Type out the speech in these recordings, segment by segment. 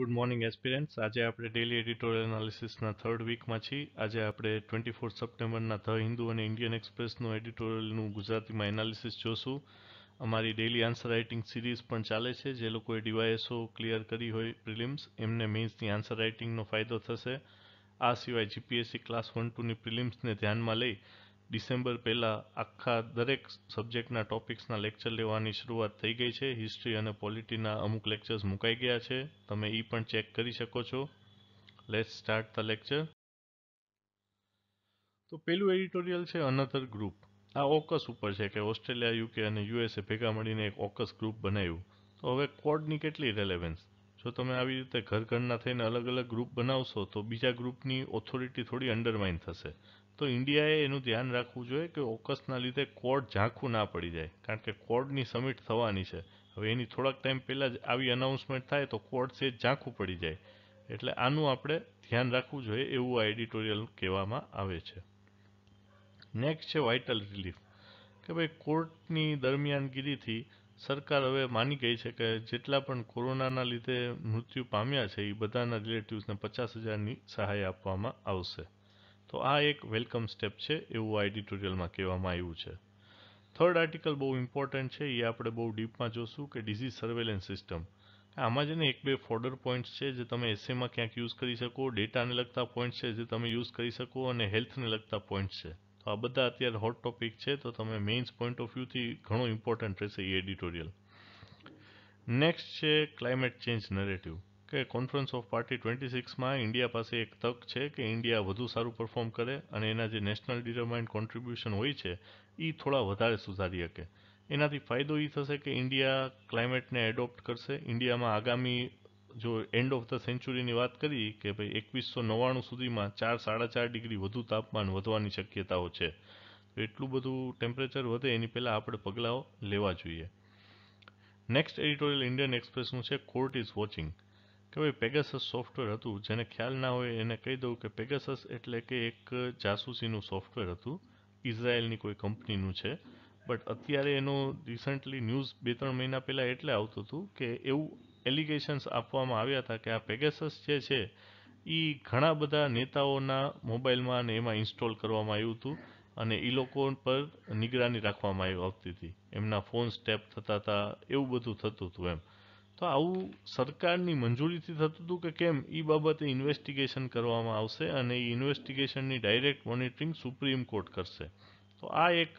good morning aspirants આજે આપણે daily editorial એનાલિસિસના third વીકમાં છીએ આજે આપણે ટ્વેન્ટી ફોર સપ્ટેમ્બરના ધ હિન્દુ અને ઇન્ડિયન એક્સપ્રેસનું એડિટોરિયલનું ગુજરાતીમાં એનાલિસિસ જોશું અમારી ડેલી આન્સર રાઇટિંગ સિરીઝ પણ ચાલે છે જે લોકોએ ડીવાયએસઓ ક્લિયર કરી હોય પ્રિલિમ્સ એમને મેન્સની આન્સર રાઇટિંગનો ફાયદો થશે આ સિવાય જીપીએસસી ક્લાસ વન ટુની પ્રિલિમ્સને ધ્યાનમાં લઈ ડિસેમ્બર પહેલાં આખા દરેક સબ્જેક્ટના ટોપિક્સના લેક્ચર લેવાની શરૂઆત થઈ ગઈ છે હિસ્ટ્રી અને પોલિટીના અમુક લેક્ચર્સ મુકાઈ ગયા છે તમે એ પણ ચેક કરી શકો છો લેટ સ્ટાર્ટ ધ લેક્ચર તો પેલું એડિટોરિયલ છે અનધર ગ્રુપ આ ઓકસ ઉપર છે કે ઓસ્ટ્રેલિયા યુકે અને યુએસએ ભેગા મળીને એક ઓકસ ગ્રુપ બનાવ્યું તો હવે કોડની કેટલી રેલેવન્સ જો તમે આવી રીતે ઘર ઘરના થઈને અલગ અલગ ગ્રુપ બનાવશો તો બીજા ગ્રુપની ઓથોરિટી થોડી અન્ડરમાઇન થશે તો ઇન્ડિયાએ એનું ધ્યાન રાખવું જોઈએ કે ઓકસના લીધે કોર્ટ ઝાંખું ના પડી જાય કારણ કે કોર્ટની સમિટ થવાની છે હવે એની થોડાક ટાઈમ પહેલાં જ આવી અનાઉન્સમેન્ટ થાય તો કોર્ટ છે ઝાંખું પડી જાય એટલે આનું આપણે ધ્યાન રાખવું જોઈએ એવું આ એડિટોરિયલ કહેવામાં આવે છે નેક્સ્ટ છે વાઇટલ રિલીફ કે ભાઈ કોર્ટની દરમિયાનગીરીથી સરકાર હવે માની ગઈ છે કે જેટલા પણ કોરોનાના લીધે મૃત્યુ પામ્યા છે એ બધાના રિલેટિવ્સને પચાસ હજારની સહાય આપવામાં આવશે તો આ એક વેલકમ સ્ટેપ છે એવું આ એડિટોરિયલમાં કહેવામાં આવ્યું છે થર્ડ આર્ટિકલ બહુ ઇમ્પોર્ટન્ટ છે એ આપણે બહુ ડીપમાં જોશું કે ડિઝીઝ સર્વેલન્સ સિસ્ટમ આમાં છે ને એક બે ફોર્ડર પોઈન્ટ્સ છે જે તમે એસએમાં ક્યાંક યુઝ કરી શકો ડેટાને લગતા પોઈન્ટ્સ છે જે તમે યુઝ કરી શકો અને હેલ્થને લગતા પોઈન્ટ્સ છે તો આ બધા અત્યારે હોટ ટોપિક છે તો તમે મેઇન્સ પોઈન્ટ ઓફ વ્યૂથી ઘણો ઇમ્પોર્ટન્ટ રહેશે એ એડિટોરિયલ નેક્સ્ટ છે ક્લાઇમેટ ચેન્જ નરેટિવ કે કોન્ફરન્સ ઓફ પાર્ટી ટ્વેન્ટી સિક્સમાં ઇન્ડિયા પાસે એક તક છે કે ઇન્ડિયા વધુ સારું પરફોર્મ કરે અને એના જે નેશનલ ડિટરમાઇન્ડ કોન્ટ્રીબ્યુશન હોય છે એ થોડા વધારે સુધારી શકે એનાથી ફાયદો એ થશે કે ઇન્ડિયા ક્લાઇમેટને એડોપ્ટ કરશે ઇન્ડિયામાં આગામી જો એન્ડ ઓફ ધ સેન્ચુરીની વાત કરી કે ભાઈ એકવીસો નવ્વાણું સુધીમાં ચાર સાડા ચાર ડિગ્રી વધુ તાપમાન વધવાની શક્યતાઓ છે એટલું બધું ટેમ્પરેચર વધે એની પહેલાં આપણે પગલાંઓ લેવા જોઈએ નેક્સ્ટ એડિટોરિયલ ઇન્ડિયન એક્સપ્રેસનું છે કોર્ટ ઇઝ વોચિંગ કે ભાઈ પેગાસસ સોફ્ટવેર હતું જેને ખ્યાલ ના હોય એને કહી દઉં કે પેગાસસ એટલે કે એક જાસૂસીનું સોફ્ટવેર હતું ઇઝરાયલની કોઈ કંપનીનું છે બટ અત્યારે એનો રિસન્ટલી ન્યૂઝ બે ત્રણ મહિના પહેલાં એટલે આવતું હતું કે એવું એલિગેશન્સ આપવામાં આવ્યા હતા કે આ પેગેસસ જે છે એ ઘણા બધા નેતાઓના મોબાઈલમાં અને એમાં ઇન્સ્ટોલ કરવામાં આવ્યું હતું અને એ લોકો પર નિગરાની રાખવામાં આવતી હતી એમના ફોન્સ ટેપ થતા હતા એવું બધું થતું હતું એમ તો આવું સરકારની મંજૂરીથી થતું હતું કે કેમ એ બાબતે ઇન્વેસ્ટિગેશન કરવામાં આવશે અને એ ઇન્વેસ્ટિગેશનની ડાયરેક્ટ મોનિટરિંગ સુપ્રીમ કોર્ટ કરશે તો આ એક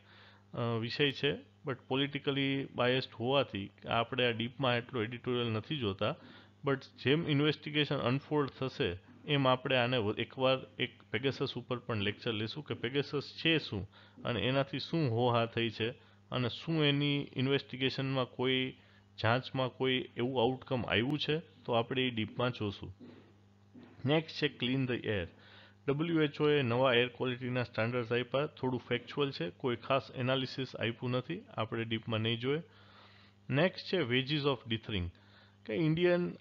વિષય છે બટ પોલિટિકલી બાયસ્ડ હોવાથી આપણે આ ડીપમાં એટલો એડિટોરિયલ નથી જોતા બટ જેમ ઇન્વેસ્ટિગેશન અનફોલ્ડ થશે એમ આપણે આને એકવાર એક પેગેસસ ઉપર પણ લેક્ચર લઈશું કે પેગેસસ છે શું અને એનાથી શું હોહા થઈ છે અને શું એની ઇન્વેસ્ટિગેશનમાં કોઈ જાંચમાં કોઈ એવું આઉટકમ આવ્યું છે તો આપણે એ ડીપમાં જોશું નેક્સ્ટ છે ક્લીન ધ એર ડબલ્યુએચઓએ નવા એર ક્વોલિટીના સ્ટાન્ડર્ડ્સ આપ્યા થોડું ફેક્ચ્યુઅલ છે કોઈ ખાસ એનાલિસિસ આપ્યું નથી આપણે ડીપમાં નહીં જોઈએ નેક્સ્ટ છે વેજીસ ઓફ ડિથરિંગ કે ઇન્ડિયન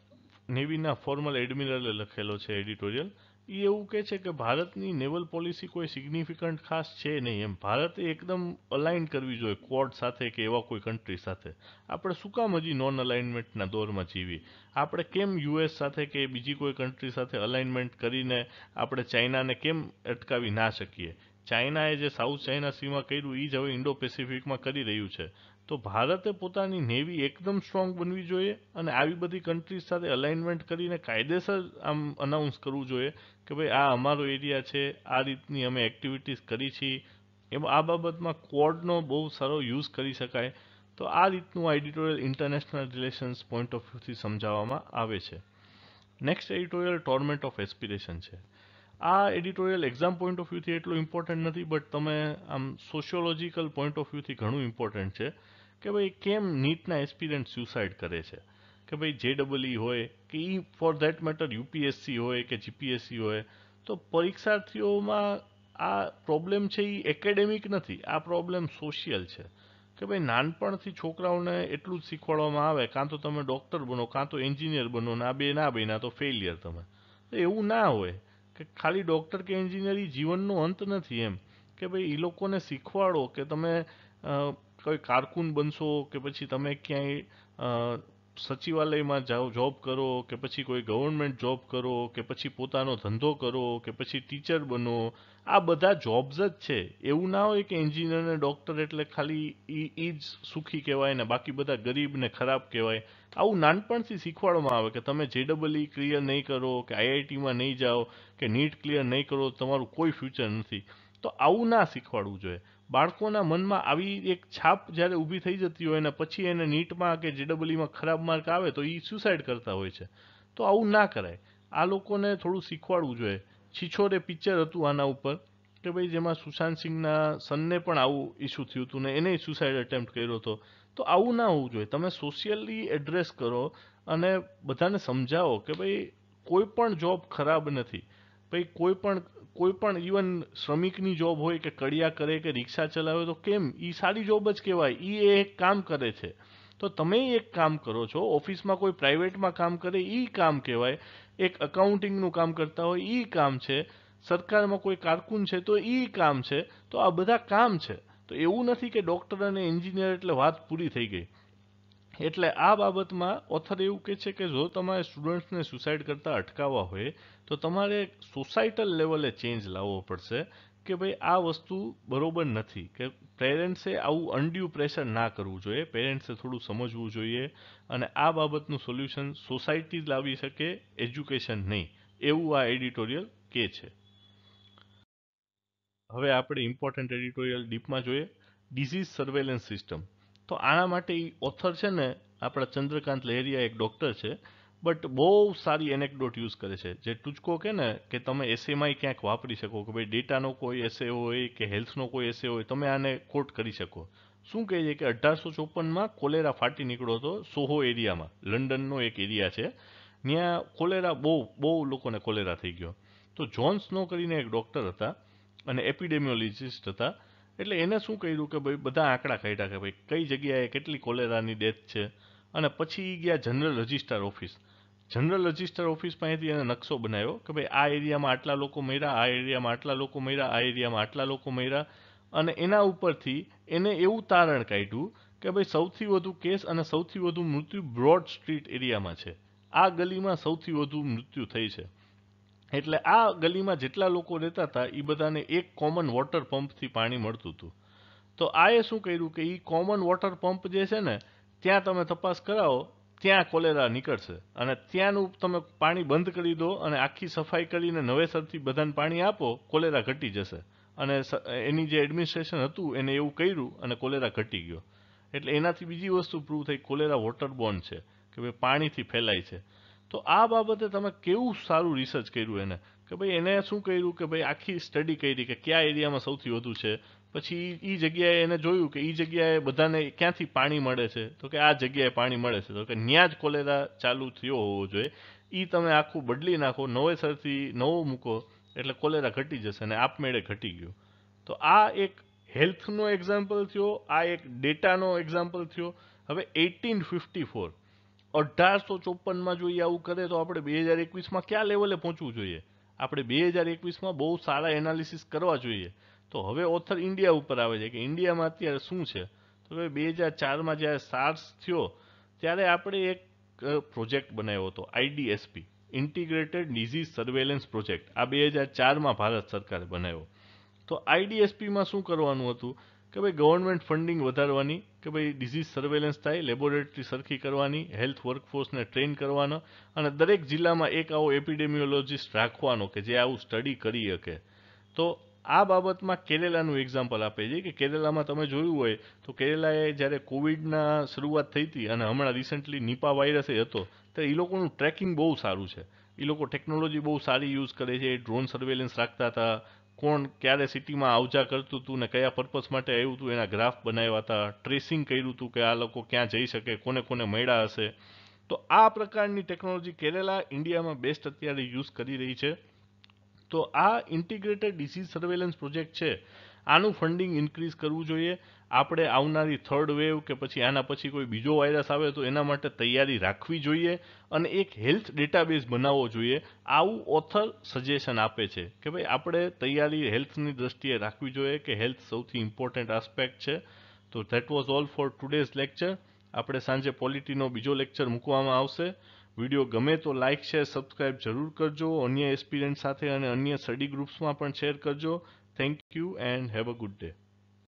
નેવીના ફોર્મલ એડમિરલે લખેલો છે એડિટોરિયલ એ એવું કહે છે કે ભારતની નેવલ પોલિસી કોઈ સિગ્નિફિકન્ટ ખાસ છે નહીં એમ ભારતે એકદમ અલાઇન કરવી જોઈએ ક્વોડ સાથે કે એવા કોઈ કન્ટ્રી સાથે આપણે શું કામ હજી નોન અલાઇનમેન્ટના દોરમાં જીવી આપણે કેમ યુએસ સાથે કે બીજી કોઈ કન્ટ્રી સાથે અલાઇનમેન્ટ કરીને આપણે ચાઇનાને કેમ અટકાવી ના શકીએ ચાઇનાએ જે સાઉથ ચાઇના સીમાં કર્યું એ જ હવે ઇન્ડો પેસિફિકમાં કરી રહ્યું છે તો ભારતે પોતાની નેવી એકદમ સ્ટ્રોંગ બનવી જોઈએ અને આવી બધી કન્ટ્રીઝ સાથે અલાઇનમેન્ટ કરીને કાયદેસર આમ અનાઉન્સ કરવું જોઈએ કે ભાઈ આ અમારો એરિયા છે આ રીતની અમે એક્ટિવિટીઝ કરી છીએ એમ આ બાબતમાં ક્વોડનો બહુ સારો યુઝ કરી શકાય તો આ રીતનું આ editorial international relations point of વ્યૂથી સમજાવવામાં આવે છે next editorial torment of aspiration છે આ એડિટોરિયલ એક્ઝામ પોઈન્ટ ઓફ વ્યૂથી એટલું ઇમ્પોર્ટન્ટ નથી બટ તમે આમ સોશિયોલોજીકલ પોઈન્ટ ઓફ વ્યૂથી ઘણું ઇમ્પોર્ટન્ટ છે કે ભાઈ કેમ નીટના એસ્પિરન્ટ સ્યુસાઇડ કરે છે કે ભાઈ જે ઈ e e હોય કે ઈ ફોર ધેટ મેટર યુપીએસસી હોય કે જીપીએસસી હોય તો પરીક્ષાર્થીઓમાં આ પ્રોબ્લેમ છે એ એકેડેમિક નથી આ પ્રોબ્લેમ સોશિયલ છે કે ભાઈ નાનપણથી છોકરાઓને એટલું જ શીખવાડવામાં આવે કાં તો તમે ડૉક્ટર બનો કાં તો એન્જિનિયર બનો ને આ બે ના બન્યા તો ફેલિયર તમે તો એવું ના હોય કે ખાલી ડૉક્ટર કે એન્જિનિયર એ જીવનનો અંત નથી એમ કે ભાઈ એ લોકોને શીખવાડો કે તમે કોઈ કારકુન બનશો કે પછી તમે ક્યાંય સચિવાલયમાં જાઓ જોબ કરો કે પછી કોઈ ગવર્મેન્ટ જોબ કરો કે પછી પોતાનો ધંધો કરો કે પછી ટીચર બનો આ બધા જોબ્સ જ છે એવું ના હોય કે એન્જિનિયર ને ડૉક્ટર એટલે ખાલી એ જ સુખી કહેવાય ને બાકી બધા ગરીબ ને ખરાબ કહેવાય આવું નાનપણથી શીખવાડવામાં આવે કે તમે જે ઈ ક્લિયર નહીં કરો કે આઈઆઈટીમાં નહીં જાઓ કે નીટ ક્લિયર નહીં કરો તમારું કોઈ ફ્યુચર નથી તો આવું ના શીખવાડવું જોઈએ બાળકોના મનમાં આવી એક છાપ જ્યારે ઊભી થઈ જતી હોય અને પછી એને નીટમાં કે જેડબલીમાં ખરાબ માર્ક આવે તો એ સુસાઇડ કરતા હોય છે તો આવું ના કરાય આ લોકોને થોડું શીખવાડવું જોઈએ છીછોરે પિક્ચર હતું આના ઉપર કે ભાઈ જેમાં સુશાંત સિંહના સનને પણ આવું ઇસ્યુ થયું હતું ને એને સુસાઇડ અટેમ્પ્ટ કર્યો હતો તો આવું ના હોવું જોઈએ તમે સોશિયલી એડ્રેસ કરો અને બધાને સમજાવો કે ભાઈ કોઈ પણ જોબ ખરાબ નથી ભાઈ કોઈ પણ કોઈ પણ ઇવન શ્રમિકની જોબ હોય કે કડિયા કરે કે રિક્ષા ચલાવે તો કેમ એ સારી જોબ જ કહેવાય એ એક કામ કરે છે તો તમે એક કામ કરો છો ઓફિસમાં કોઈ પ્રાઇવેટમાં કામ કરે એ કામ કહેવાય એક અકાઉન્ટિંગનું કામ કરતા હોય એ કામ છે સરકારમાં કોઈ કારકુન છે તો એ કામ છે તો આ બધા કામ છે તો એવું નથી કે ડૉક્ટર અને એન્જિનિયર એટલે વાત પૂરી થઈ ગઈ એટલે આ બાબતમાં ઓથર એવું કહે છે કે જો તમારે સ્ટુડન્ટ્સને સુસાઇડ કરતાં અટકાવવા હોય તો તમારે સોસાયટલ લેવલે ચેન્જ લાવવો પડશે કે ભાઈ આ વસ્તુ બરોબર નથી કે પેરેન્ટ્સે આવું અનડ્યુ પ્રેશર ના કરવું જોઈએ પેરેન્ટ્સે થોડું સમજવું જોઈએ અને આ બાબતનું સોલ્યુશન સોસાયટી લાવી શકે એજ્યુકેશન નહીં એવું આ એડિટોરિયલ કે છે હવે આપણે ઇમ્પોર્ટન્ટ એડિટોરિયલ ડીપમાં જોઈએ ડિઝીઝ સર્વેલન્સ સિસ્ટમ તો આના માટે એ ઓથર છે ને આપણા ચંદ્રકાંત લહેરિયા એક ડૉક્ટર છે બટ બહુ સારી એનેકડોટ યુઝ કરે છે જે ટૂચકો કે ને કે તમે એસેમાં ક્યાંક વાપરી શકો કે ભાઈ ડેટાનો કોઈ એસે હોય કે હેલ્થનો કોઈ એસે હોય તમે આને કોટ કરી શકો શું કહે છે કે અઢારસો ચોપનમાં કોલેરા ફાટી નીકળ્યો હતો સોહો એરિયામાં લંડનનો એક એરિયા છે ત્યાં કોલેરા બહુ બહુ લોકોને કોલેરા થઈ ગયો તો જોન્સનો કરીને એક ડૉક્ટર હતા અને એપિડેમિયોલોજિસ્ટ હતા એટલે એને શું કહ્યું કે ભાઈ બધા આંકડા કાઢ્યા કે ભાઈ કઈ જગ્યાએ કેટલી કોલેરાની ડેથ છે અને પછી ગયા general registrar office general registrar office પાસેથી એને નકશો બનાવ્યો કે ભાઈ આ એરિયામાં આટલા લોકો મર્યા આ એરિયામાં આટલા લોકો મર્યા આ એરિયામાં આટલા લોકો મર્યા અને એના ઉપરથી એને એવું તારણ કાઢ્યું કે ભાઈ સૌથી વધુ કેસ અને સૌથી વધુ મૃત્યુ બ્રોડ સ્ટ્રીટ એરિયામાં છે આ ગલીમાં સૌથી વધુ મૃત્યુ થઈ છે એટલે આ ગલીમાં જેટલા લોકો રહેતા હતા એ બધાને એક કોમન વોટર પંપથી પાણી મળતું હતું તો આએ શું કર્યું કે એ કોમન વોટર પંપ જે છે ને ત્યાં તમે તપાસ કરાવો ત્યાં કોલેરા નીકળશે અને ત્યાંનું તમે પાણી બંધ કરી દો અને આખી સફાઈ કરીને નવેસરથી બધાને પાણી આપો કોલેરા ઘટી જશે અને એની જે એડમિનિસ્ટ્રેશન હતું એને એવું કર્યું અને કોલેરા ઘટી ગયો એટલે એનાથી બીજી વસ્તુ પ્રૂવ થઈ કોલેરા વોટર બોન્ડ છે કે ભાઈ પાણીથી ફેલાય છે તો આ બાબતે તમે કેવું સારું રિસર્ચ કર્યું એને કે ભાઈ એને શું કર્યું કે ભાઈ આખી સ્ટડી કરી કે કયા એરિયામાં સૌથી વધુ છે પછી એ જગ્યાએ એને જોયું કે એ જગ્યાએ બધાને ક્યાંથી પાણી મળે છે તો કે આ જગ્યાએ પાણી મળે છે તો કે ત્યાં જ કોલેરા ચાલુ થયો હોવો જોઈએ એ તમે આખું બદલી નાખો નવેસરથી નવો મૂકો એટલે કોલેરા ઘટી જશે અને આપમેળે ઘટી ગયું તો આ એક હેલ્થનો એક્ઝામ્પલ થયો આ એક ડેટાનો એક્ઝામ્પલ થયો હવે એટીન ફિફ્ટી ફોર અઢારસો ચોપનમાં જોઈએ આવું કરે તો આપણે બે હજાર એકવીસમાં ક્યાં લેવલે પહોંચવું જોઈએ આપણે બે હજાર એકવીસમાં બહુ સારા એનાલિસિસ કરવા જોઈએ તો હવે ઓથર ઇન્ડિયા ઉપર આવે છે કે ઇન્ડિયામાં અત્યારે શું છે તો હવે બે હજાર ચારમાં જ્યારે સાર્સ થયો ત્યારે આપણે એક પ્રોજેક્ટ બનાવ્યો હતો IDSP integrated disease surveillance project આ બે હજાર ચારમાં ભારત સરકારે બનાવ્યો તો આઈડીએસપીમાં શું કરવાનું હતું કે ભાઈ ગવર્મેન્ટ ફંડિંગ વધારવાની કે ભાઈ ડિઝીઝ સર્વેલન્સ થાય લેબોરેટરી સરખી કરવાની હેલ્થ વર્કફોર્સને ટ્રેન કરવાનો અને દરેક જિલ્લામાં એક આવો એપિડેમિયોલોજિસ્ટ રાખવાનો કે જે આવું સ્ટડી કરી શકે તો આ બાબતમાં કેરેલાનું એક્ઝામ્પલ આપે છે કે કેરેલામાં તમે જોયું હોય તો કેરેલાએ જ્યારે કોવિડના શરૂઆત થઈ હતી અને હમણાં રિસન્ટલી નિપા વાયરસ હતો ત્યારે એ લોકોનું ટ્રેકિંગ બહુ સારું છે એ લોકો ટેકનોલોજી બહુ સારી યુઝ કરે છે ડ્રોન સર્વેલન્સ રાખતા હતા કોણ ક્યારે સિટીમાં આવજા કરતું હતું ને કયા પર્પસ માટે આવ્યું હતું એના ગ્રાફ બનાવ્યા હતા ટ્રેસિંગ કર્યું હતું કે આ લોકો ક્યાં જઈ શકે કોને કોને મળ્યા હશે તો આ પ્રકારની ટેકનોલોજી કેરેલા ઇન્ડિયામાં બેસ્ટ અત્યારે યુઝ કરી રહી છે તો આ ઇન્ટિગ્રેટેડ ડિસીઝ સર્વેલન્સ પ્રોજેક્ટ છે આનું ફંડિંગ ઇન્ક્રીઝ કરવું જોઈએ આપણે આવનારી થર્ડ વેવ કે પછી આના પછી કોઈ બીજો વાયરસ આવે તો એના માટે તૈયારી રાખવી જોઈએ અને એક હેલ્થ ડેટાબેઝ બનાવવો જોઈએ આવું ઓથર સજેશન આપે છે કે ભાઈ આપણે તૈયારી હેલ્થની દ્રષ્ટિએ રાખવી જોઈએ કે હેલ્થ સૌથી ઇમ્પોર્ટન્ટ આસ્પેક્ટ છે તો that was all for today's lecture આપણે સાંજે પોલિટીનો બીજો લેક્ચર મૂકવામાં આવશે વિડીયો ગમે તો લાઇક શેર સબસ્ક્રાઇબ જરૂર કરજો અન્ય એક્સપિરિયન્સ સાથે અને અન્ય સ્ટડી ગ્રુપ્સમાં પણ શેર કરજો thank you and have a good day